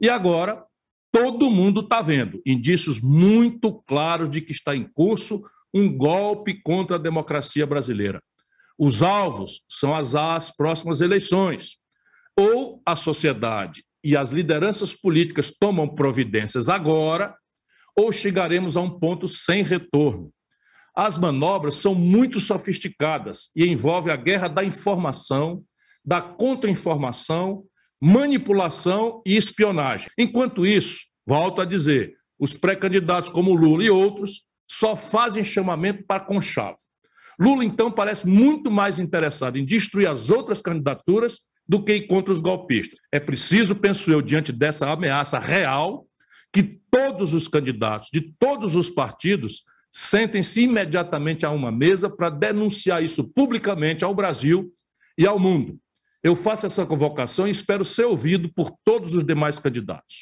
E agora, todo mundo está vendo indícios muito claros de que está em curso um golpe contra a democracia brasileira. Os alvos são as, as próximas eleições. Ou a sociedade e as lideranças políticas tomam providências agora, ou chegaremos a um ponto sem retorno. As manobras são muito sofisticadas e envolvem a guerra da informação, da contra-informação manipulação e espionagem. Enquanto isso, volto a dizer, os pré-candidatos como Lula e outros só fazem chamamento para conchavo. Lula, então, parece muito mais interessado em destruir as outras candidaturas do que ir contra os golpistas. É preciso, penso eu, diante dessa ameaça real, que todos os candidatos de todos os partidos sentem-se imediatamente a uma mesa para denunciar isso publicamente ao Brasil e ao mundo. Eu faço essa convocação e espero ser ouvido por todos os demais candidatos.